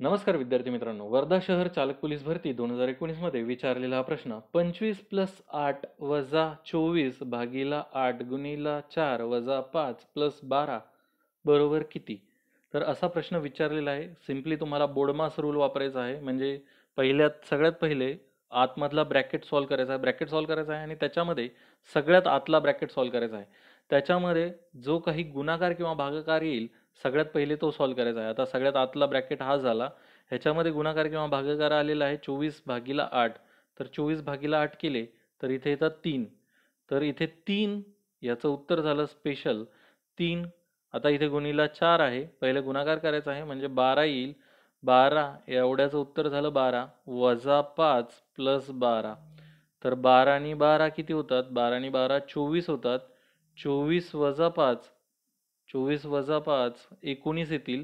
नमस्कार विद्यार्थी मित्रांनो वर्धा शहर चालक पोलीस भरती दोन हजार एकोणीसमध्ये विचारलेला हा प्रश्न पंचवीस प्लस आठ वजा चोवीस भागीला आठ गुणीला चार वजा पाच प्लस बारा बरोबर किती तर असा प्रश्न विचारलेला आहे सिम्पली तुम्हाला बोडमास रूल वापरायचा आहे म्हणजे पहिल्यात सगळ्यात पहिले आतमधला ब्रॅकेट सॉल्व करायचा आहे ब्रॅकेट सॉल्व करायचा आहे आणि त्याच्यामध्ये सगळ्यात आतला ब्रॅकेट सॉल्व करायचा आहे त्याच्यामध्ये जो काही गुणाकार किंवा भागाकार येईल सगळ्यात पहिले तो सॉल्व करायचा आहे आता सगळ्यात आतला ब्रॅकेट हा झाला ह्याच्यामध्ये गुणाकार किंवा भागाकार आलेला आहे चोवीस भागीला आठ तर चोवीस भागीला आठ केले तर इथे येतात तीन तर इथे तीन याचं उत्तर झालं स्पेशल तीन आता इथे गुणीला चार आहे पहिले गुणाकार करायचा आहे म्हणजे बारा येईल बारा एवढ्याचं उत्तर झालं बारा वजा पाच प्लस बारा तर बारा आणि बारा किती होतात बारा आणि बारा चोवीस होतात चोवीस वजा पाच चोवीस वजा पाच एकोणीस येतील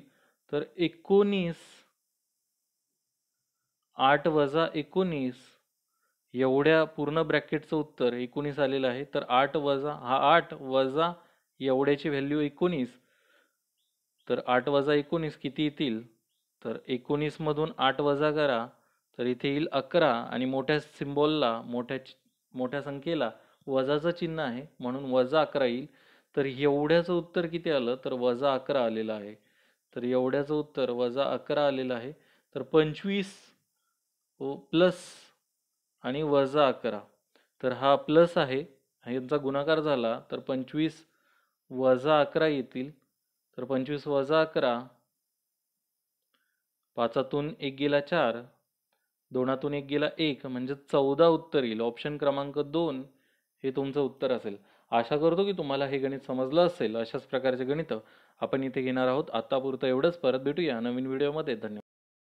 तर एकोणीस आठ वजा एकोणीस एवढ्या पूर्ण ब्रॅकेटचं उत्तर एकोणीस आलेलं आहे तर आठ वजा हा आठ वजा एवढ्याची व्हॅल्यू एकोणीस तर आठ वजा एकोणीस किती येतील तर एकोणीसमधून आठ वजा करा तर इथे येईल अकरा आणि मोठ्या सिम्बॉलला मोठ्या मोठ्या संख्येला वजाचं चिन्ह आहे म्हणून वजा अकरा येईल तर एवढ्याचं उत्तर किती आलं तर वजा अकरा आलेलं आहे तर एवढ्याचं उत्तर वजा अकरा आलेलं आहे तर पंचवीस हो, प्लस आणि वजा अकरा तर हा प्लस आहे यांचा गुणाकार झाला तर पंचवीस वजा अकरा येतील तर पंचवीस वजा अकरा पाचातून एक गेला चार दोनातून एक गेला एक म्हणजे चौदा उत्तर येईल ऑप्शन क्रमांक दोन हे तुमचं उत्तर असेल आशा करतो की तुम्हाला हे गणित समजलं असेल अशाच प्रकारचे गणित आपण इथे घेणार आहोत आत्तापुरतं एवढंच परत भेटूया नवीन व्हिडिओमध्ये धन्यवाद